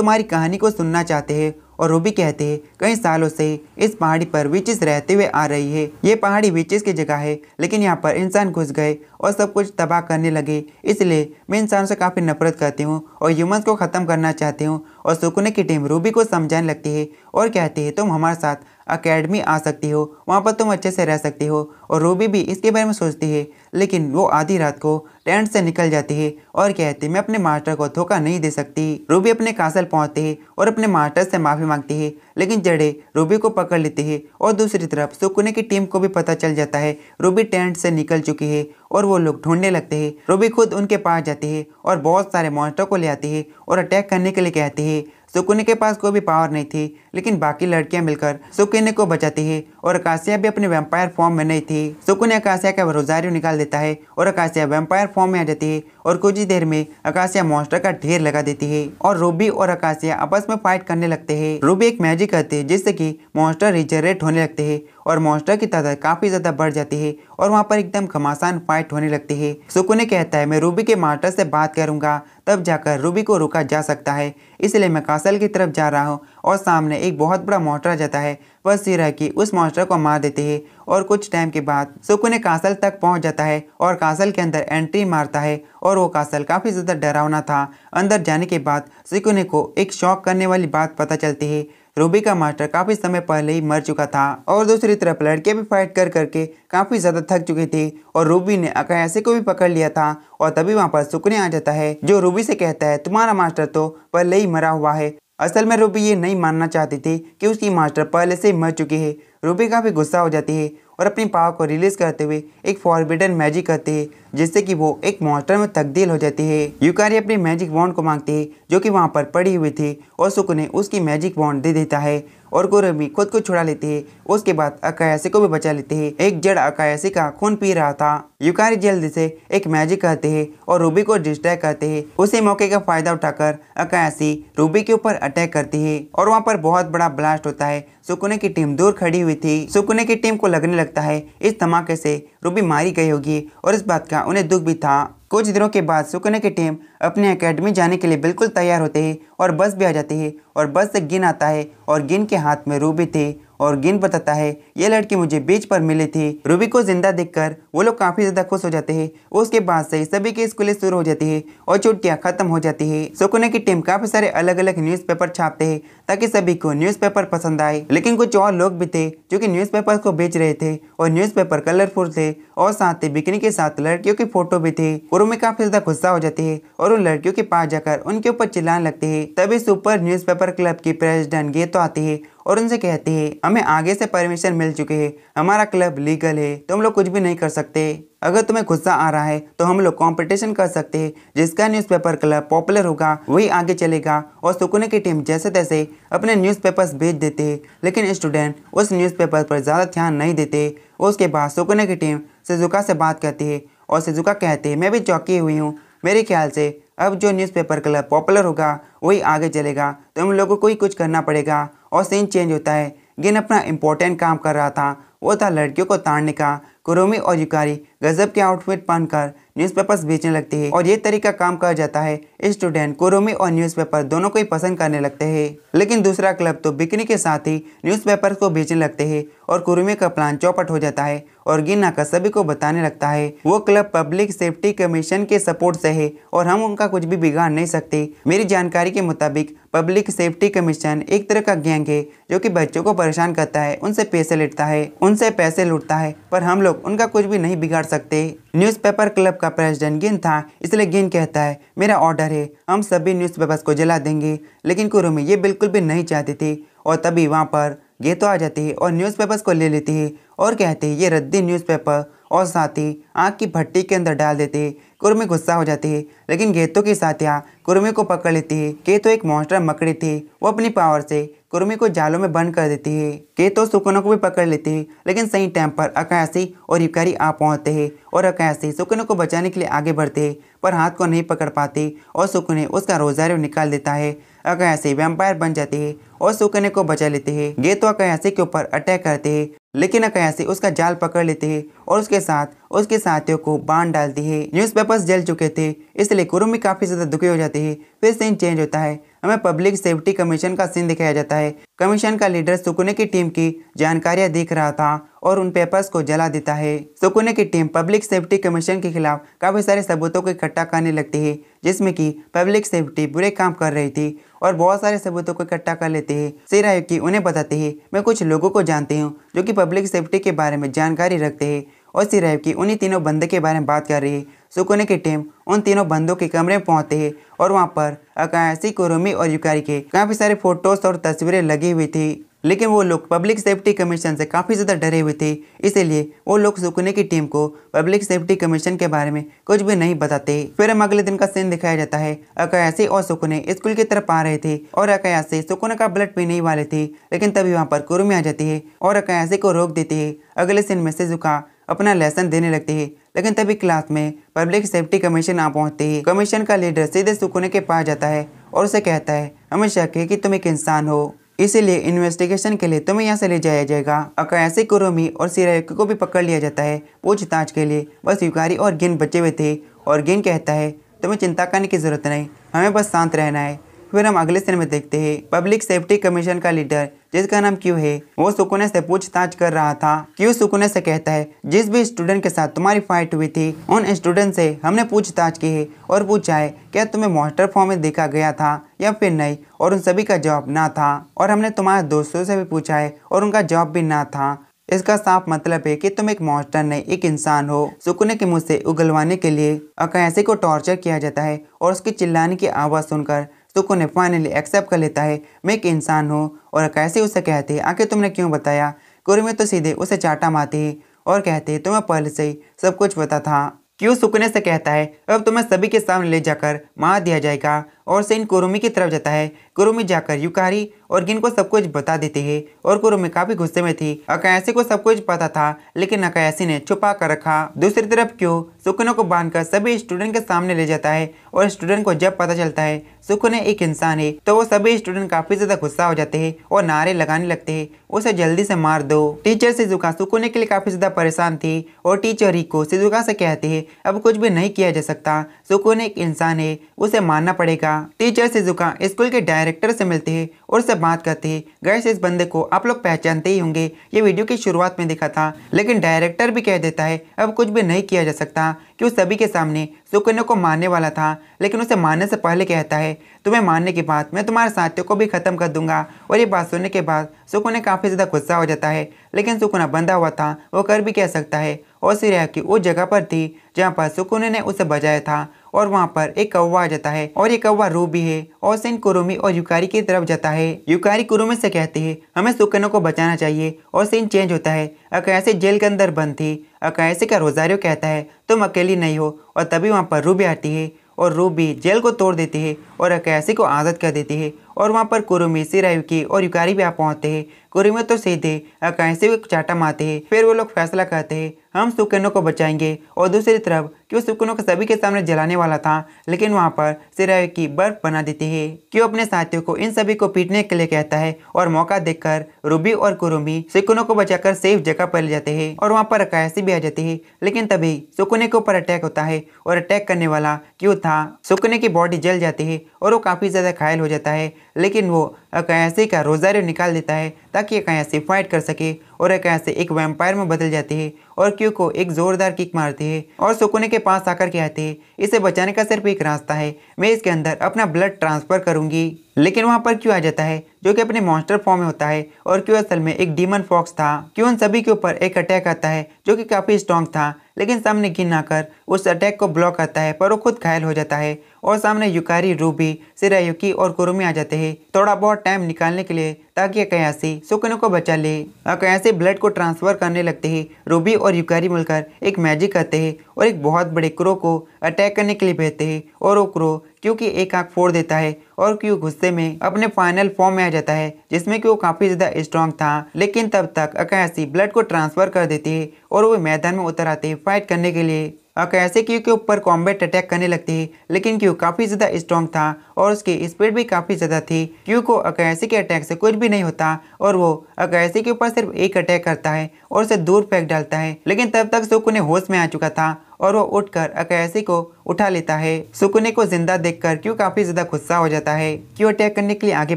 तुम्हारी कहानी को सुनना चाहते हैं और रूबी कहते हैं कई सालों से इस पहाड़ी पर विचिस रहते हुए आ रही है ये पहाड़ी विचिस की जगह है लेकिन यहाँ पर इंसान घुस गए और सब कुछ तबाह करने लगे इसलिए मैं इंसानों से काफ़ी नफरत करती हूँ और ह्यूमंस को ख़त्म करना चाहती हूँ और सुकुने की टीम रूबी को समझाने लगती है और कहती है तुम हमारे साथ अकेडमी आ सकती हो वहाँ पर तुम अच्छे से रह सकती हो और रूबी भी इसके बारे में सोचती है लेकिन वो आधी रात को टेंट से निकल जाती है और कहती मैं अपने मास्टर को धोखा नहीं दे सकती रूबी अपने कासल पहुंचती है और अपने मास्टर से माफ़ी मांगती है लेकिन जड़े रूबी को पकड़ लेती है और दूसरी तरफ सुकुने की टीम को भी पता चल जाता है रूबी टेंट से निकल चुकी है और वो लोग ढूंढने लगते हैं रूबी खुद उनके पास जाती है और बहुत सारे मास्टर को ले आती है और अटैक करने के लिए कहती है सुकुने के पास कोई भी पावर नहीं थी लेकिन बाकी लड़कियां मिलकर सुकुने को बचाती है और अकाशिया भी अपने वेम्पायर फॉर्म में नहीं थी सुकुने अकाशिया का रोजारियो निकाल निकाल देता है और अकाशिया वेम्पायर फॉर्म में आ जाती है और कुछ ही देर में अकाशिया मॉन्स्टर का ढेर लगा देती है और रूबी और अकाशिया आपस में फाइट करने लगते हैं रूबी एक मैजिक करते है जिससे की मॉन्स्टर रिजनरेट होने लगते है और मॉन्स्टर की तादाद काफ़ी ज़्यादा बढ़ जाती है और वहाँ पर एकदम घमासान फाइट होने लगती है सुकुने कहता है मैं रूबी के मास्टर से बात करूंगा तब जाकर रूबी को रोका जा सकता है इसलिए मैं कासल की तरफ जा रहा हूँ और सामने एक बहुत बड़ा मॉन्स्टर आ जाता है वह सिरा की उस मॉन्स्टर को मार देती है और कुछ टाइम के बाद सुकुने कासल तक पहुँच जाता है और कासल के अंदर एंट्री मारता है और वो कासल काफ़ी ज़्यादा डरावना था अंदर जाने के बाद सुकुने को एक शौक करने वाली बात पता चलती है रूबी का मास्टर काफ़ी समय पहले ही मर चुका था और दूसरी तरफ लड़के भी फाइट कर करके काफ़ी ज़्यादा थक चुके थे और रूबी ने अकायासी को भी पकड़ लिया था और तभी वहाँ पर सुकने आ जाता है जो रूबी से कहता है तुम्हारा मास्टर तो पहले ही मरा हुआ है असल में रूबी ये नहीं मानना चाहती थी कि उसकी मास्टर पहले से मर चुकी है रूबी काफ़ी गुस्सा हो जाती है और अपनी पावर को रिलीज करते हुए एक फॉरबिडन मैजिक करते हैं जिससे कि वो एक मॉन्स्टर में तब्दील हो जाती है युकारी अपनी मैजिक वॉन्ड को मांगते हैं जो कि वहाँ पर पड़ी हुई थी और सुकुने उसकी मैजिक वॉन्ड दे देता है और गोरबी खुद को छुड़ा लेते हैं उसके बाद अकायासी को भी बचा लेते हैं एक जड़ अकायासी का खून पी रहा था युकारी जल्द से एक मैजिक कहते हैं और रूबी को डिस्ट्रैक करते हैं उसी मौके का फायदा उठाकर अकायासी रूबी के ऊपर अटैक करती है और वहाँ पर बहुत बड़ा ब्लास्ट होता है सुकुने की टीम दूर खड़ी हुई थी सुकुने की टीम को लगने लगता है इस धमाके से रूबी मारी गई होगी और इस बात का उन्हें दुख भी था कुछ दिनों के बाद सुकने के टीम अपने एकेडमी जाने के लिए बिल्कुल तैयार होते हैं और बस भी आ जाती है और बस से गिन आता है और गिन के हाथ में रूबी थी और गिन बताता है ये लड़के मुझे बीच पर मिले थे रूबी को जिंदा देखकर वो लोग काफ़ी ज़्यादा खुश हो जाते हैं उसके बाद से सभी के स्कूलें शुरू हो जाती है और छुट्टियाँ खत्म हो जाती है सुकुने की टीम काफ़ी सारे अलग अलग न्यूज छापते है ताकि सभी को न्यूज पसंद आए लेकिन कुछ और लोग भी थे जो की न्यूज को बेच रहे थे और न्यूज कलरफुल थे और साथ ही बिकनी के साथ लड़कियों की फोटो भी थे और उनमें काफ़ी ज़्यादा गुस्सा हो जाती है और उन लड़कियों के पास जाकर उनके ऊपर चिल्लाने लगते हैं तभी सुपर न्यूज़पेपर क्लब की प्रेसिडेंट गे तो आती है और उनसे कहती है हमें आगे से परमिशन मिल चुके हैं हमारा क्लब लीगल है तुम तो लोग कुछ भी नहीं कर सकते अगर तुम्हें गुस्सा आ रहा है तो हम लोग कंपटीशन कर सकते हैं जिसका न्यूज़पेपर क्लब पॉपुलर होगा वही आगे चलेगा और सुकुने की टीम जैसे तैसे अपने न्यूज़पेपर्स भेज देते हैं लेकिन स्टूडेंट उस न्यूज़पेपर पर ज़्यादा ध्यान नहीं देते उसके बाद सुकुने की टीम सिजुका से बात करती है और सिजुका कहते हैं मैं भी चौकी हुई हूँ मेरे ख्याल से अब जो न्यूज़पेपर कलर पॉपुलर होगा वही आगे चलेगा तो हम लोगों को ही कुछ करना पड़ेगा और सीन चेंज होता है गिन अपना इम्पोर्टेंट काम कर रहा था वो था लड़कियों को ताड़ने का कुरोमी और युकारी गजब के आउटफिट पहनकर न्यूज़पेपर्स बेचने लगते हैं और ये तरीका काम कर जाता है स्टूडेंट कुरोमी और न्यूज़पेपर दोनों को ही पसंद करने लगते हैं लेकिन दूसरा क्लब तो बिकनी के साथ ही न्यूज़पेपर को बेचने लगते हैं और कुरुमी का प्लान चौपट हो जाता है और गिना का सभी को बताने लगता है वो क्लब पब्लिक सेफ्टी कमीशन के सपोर्ट से है और हम उनका कुछ भी बिगाड़ नहीं सकते मेरी जानकारी के मुताबिक पब्लिक सेफ्टी कमीशन एक तरह का गैंग है जो कि बच्चों को परेशान करता है उनसे पैसे लेटता है उनसे पैसे लुटता है पर हम लोग लोग उनका कुछ भी नहीं बिगाड़ सकते न्यूज़पेपर क्लब का प्रेसिडेंट गिन था इसलिए गिन कहता है मेरा ऑर्डर है हम सभी न्यूज़पेपर्स को जला देंगे लेकिन कुरुमी ये बिल्कुल भी नहीं चाहती थी और तभी वहाँ पर ये तो आ जाते हैं और न्यूज़पेपर्स को ले लेते हैं और कहते हैं ये रद्दी न्यूज़पेपर और साथी आँख की भट्टी के अंदर डाल देते कुर्मी गुस्सा हो जाते हैं लेकिन गेतो की साथियाँ कुर्मी को पकड़ लेती है तो एक मॉन्स्टर मकड़ी थे वो अपनी पावर से कुर्मी को जालों में बंद कर देती है तो सुकनों को भी पकड़ लेते हैं लेकिन सही टाइम पर अकायासी और युकारी आ पहुँचते हैं और अकायासी सुकनों को बचाने के लिए आगे बढ़ते हैं पर हाथ को नहीं पकड़ पाते और सुकुने उसका रोजारे निकाल देता है अकया से वैम्पायर बन जाते है और सुकने को बचा लेते हैं तो गेतवा कया के ऊपर अटैक करते हैं लेकिन अकया से उसका जाल पकड़ लेते हैं और उसके साथ उसके साथियों को बांध डालती है न्यूज़पेपर्स जल चुके थे इसलिए कुरुमी काफ़ी ज़्यादा दुखी हो जाती है फिर सीन चेंज होता है हमें पब्लिक सेफ्टी कमीशन का सीन दिखाया जाता है कमीशन का लीडर सुकुने की टीम की जानकारियां देख रहा था और उन पेपर्स को जला देता है सुकुने की टीम पब्लिक सेफ्टी कमीशन के खिलाफ काफ़ी सारे सबूतों को इकट्ठा करने लगती है जिसमें कि पब्लिक सेफ्टी बुरे काम कर रही थी और बहुत सारे सबूतों को इकट्ठा कर लेते हैं की उन्हें बताते हैं मैं कुछ लोगों को जानती हूँ जो कि पब्लिक सेफ्टी के बारे में जानकारी रखते हैं और सिरैब की उन्हीं तीनों बंदे के बारे में बात कर रही है सुकुने की टीम उन तीनों बंदों के कमरे में पहुंचते है और वहाँ पर अकायासी कुरुमी और युकारी के काफ़ी सारे फोटोज और तस्वीरें लगी हुई थी लेकिन वो लोग पब्लिक सेफ्टी कमीशन से काफ़ी ज़्यादा डरे हुए थे इसलिए वो लोग सुकुने की टीम को पब्लिक सेफ्टी कमीशन के बारे में कुछ भी नहीं बताते फिर हम अगले दिन का सीन दिखाया जाता है अकायासी और सुकुने स्कूल की तरफ आ रहे थे और अकायासी सुकुने का ब्लड पीने वाले थे लेकिन तभी वहाँ पर कुरुमी आ जाती है और अकायासी को रोक देती है अगले सीन में से जुका अपना लेसन देने लगते हैं लेकिन तभी क्लास में पब्लिक सेफ्टी कमीशन आ पहुंचते ही कमीशन का लीडर सीधे सुकुने के पास जाता है और उसे कहता है हमें शक है कि तुम एक इंसान हो इसीलिए इन्वेस्टिगेशन के लिए तुम्हें यहाँ से ले जाया जाएगा ऐसे कुरोमी और सिरायक को भी पकड़ लिया जाता है पूछताछ के लिए बस युकारी और गिन बचे हुए थे और गिन कहता है तुम्हें चिंता करने की जरूरत नहीं हमें बस शांत रहना है फिर हम अगले सीन में देखते हैं पब्लिक सेफ्टी कमीशन का लीडर जिसका नाम क्यू है वो सुकुने से पूछताछ कर रहा था क्यू सुकुने से कहता है जिस भी स्टूडेंट के साथ तुम्हारी फाइट हुई थी उन स्टूडेंट से हमने पूछताछ की है और पूछा है क्या तुम्हें मॉस्टर फॉर्म में देखा गया था या फिर नहीं और उन सभी का जवाब ना था और हमने तुम्हारे दोस्तों से भी पूछा है और उनका जवाब भी ना था इसका साफ मतलब है कि तुम एक मॉन्स्टर नहीं एक इंसान हो सुकुने के मुंह से उगलवाने के लिए अकायसे को टॉर्चर किया जाता है और उसके चिल्लाने की आवाज़ सुनकर तो कोने फाइनली एक्सेप्ट कर लेता है मैं एक इंसान हूँ और कैसे उसे कहते हैं आखिर तुमने क्यों बताया कुरमे तो सीधे उसे चाटा मारती है और कहते हैं तुम्हें पहले से ही सब कुछ पता था क्यों सुकने से कहता है अब तुम्हें सभी के सामने ले जाकर मार दिया जाएगा और से इन कुरुमी की तरफ जाता है कुरुमी जाकर युकारी और गिन को सब कुछ बता देती है और में काफी गुस्से में थी अकायासी को सब कुछ पता था लेकिन अकायासी ने छुपा कर रखा दूसरी तरफ क्यों सुकुनो को बांधकर सभी स्टूडेंट के सामने ले जाता है और स्टूडेंट को जब पता चलता है सुकुने एक इंसान है तो वो सभी स्टूडेंट काफी ज्यादा गुस्सा हो जाते हैं और नारे लगाने लगते है उसे जल्दी से मार दो टीचर सिजुका सुकुने के लिए काफी ज्यादा परेशान थी और टीचर ही को सिजुका से कहते है अब कुछ भी नहीं किया जा सकता सुकुने एक इंसान है उसे मारना पड़ेगा टीचर सिजुका स्कूल के डायरेक्टर से मिलते है और उसे सब बात करते हैं गैस इस बंदे को आप लोग पहचानते ही होंगे ये वीडियो की शुरुआत में देखा था लेकिन डायरेक्टर भी कह देता है अब कुछ भी नहीं किया जा सकता कि वो सभी के सामने सुकन्या को मारने वाला था लेकिन उसे मारने से पहले कहता है तुम्हें मारने के बाद मैं तुम्हारे साथियों को भी ख़त्म कर दूंगा और ये बात सुनने के बाद सुकन्या काफ़ी ज़्यादा गुस्सा हो जाता है लेकिन सुकुना बंधा हुआ था वो कर भी कह सकता है और सिरिया की उस जगह पर थी जहाँ पर सुकन्या ने उसे बजाया था और वहाँ पर एक कौवा आ जाता है और ये कौवा रू भी है और सिंह कुरुमी और युकारी की तरफ जाता है युकारी कुरुमी से कहती है हमें सुकन्या को बचाना चाहिए और सीन चेंज होता है अकैसे जेल के अंदर बंद थी अकैसे का रोजारियो कहता है तुम अकेली नहीं हो और तभी वहाँ पर रूबी आती है और रूबी जेल को तोड़ देती है और अकैसे को आज़ाद कर देती है और वहाँ पर कुरुमी सिरायुकी और युकारी भी आप पहुँचते हैं कुरुमे तो सीधे अकाय से भी चाटा मारते हैं फिर वो लोग फैसला करते हैं हम सुकनों को बचाएंगे और दूसरी तरफ क्यों सुकनों को सभी के सामने जलाने वाला था लेकिन वहाँ पर सिरायुकी की बर्फ बना देती है क्यों अपने साथियों को इन सभी को पीटने के लिए कहता है और मौका देखकर रूबी और कुरुमी सुकनों को बचाकर सेफ जगह पर ले जाते हैं और वहाँ पर अकायसी भी आ जाती है लेकिन तभी सुकुने के ऊपर अटैक होता है और अटैक करने वाला क्यों था सुकने की बॉडी जल जाती है और वो काफी ज्यादा घायल हो जाता है लेकिन वो अकायासी का रोजारियो निकाल देता है ताकि अकायासी फाइट कर सके और अकाया से एक वैम्पायर में बदल जाती है और क्यू को एक जोरदार किक मारती है और सुकुने के पास आकर के आती है इसे बचाने का सिर्फ एक रास्ता है मैं इसके अंदर अपना ब्लड ट्रांसफर करूंगी लेकिन वहाँ पर क्यू आ जाता है जो कि अपने मॉन्स्टर फॉर्म में होता है और क्यू असल में एक डीमन फॉक्स था क्यू उन सभी के ऊपर एक अटैक आता है जो कि काफी स्ट्रॉन्ग था लेकिन सामने गिन आकर उस अटैक को ब्लॉक करता है पर वो खुद घायल हो जाता है और सामने युकारी रूबी सिरायुकी और कुरुमी आ जाते हैं थोड़ा बहुत टाइम निकालने के लिए ताकि अकयासी सुकुनों को बचा ले अकयासी ऐसे ब्लड को ट्रांसफ़र करने लगते ही रूबी और युकारी मिलकर एक मैजिक करते हैं और एक बहुत बड़े क्रो को अटैक करने के लिए भेजते हैं और वो क्रो क्योंकि एक आंख फोड़ देता है और क्यों गुस्से में अपने फाइनल फॉर्म में आ जाता है जिसमें कि वो काफ़ी ज़्यादा स्ट्रांग था लेकिन तब तक अकाशी ब्लड को ट्रांसफ़र कर देती है और वो मैदान में उतर आते हैं फाइट करने के लिए अकाशी क्यों के ऊपर कॉम्बेट अटैक करने लगती है लेकिन क्यों काफ़ी ज़्यादा स्ट्रांग था और उसकी स्पीड भी काफ़ी ज़्यादा थी क्यू को अकायसी के अटैक से कुछ भी नहीं होता और वो अकायसी के ऊपर सिर्फ एक अटैक करता है और उसे दूर फेंक डालता है लेकिन तब तक सुकुने ने होश में आ चुका था और वो उठकर अकायसी को उठा लेता है सुकुने को जिंदा देखकर क्यों काफी ज्यादा गुस्सा हो जाता है क्यों अटैक करने के लिए आगे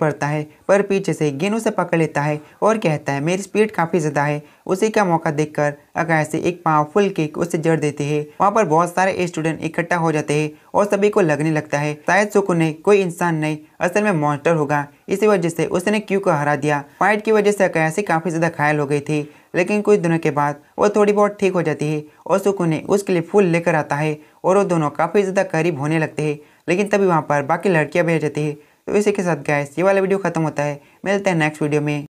बढ़ता है पर पीछे से गिन उसे पकड़ लेता है और कहता है मेरी स्पीड काफी ज्यादा है उसी का मौका देखकर अकायसी एक पावरफुल किक उसे जड़ देती है वहाँ पर बहुत सारे स्टूडेंट इकट्ठा हो जाते हैं और सभी को लगने लगता है शायद सुकुने कोई इंसान नहीं असल में मॉन्स्टर होगा इसी वजह से उसने क्यू को हरा दिया फाइट की वजह से अकयासी काफ़ी ज़्यादा घायल हो गई थी लेकिन कुछ दिनों के बाद वो थोड़ी बहुत ठीक हो जाती है और सुकुने उसके लिए फूल लेकर आता है और वो दोनों काफ़ी ज़्यादा करीब होने लगते हैं लेकिन तभी वहाँ पर बाकी लड़कियाँ भी जाती है तो इसी के साथ गैस ये वाला वीडियो खत्म होता है मिलते हैं नेक्स्ट वीडियो में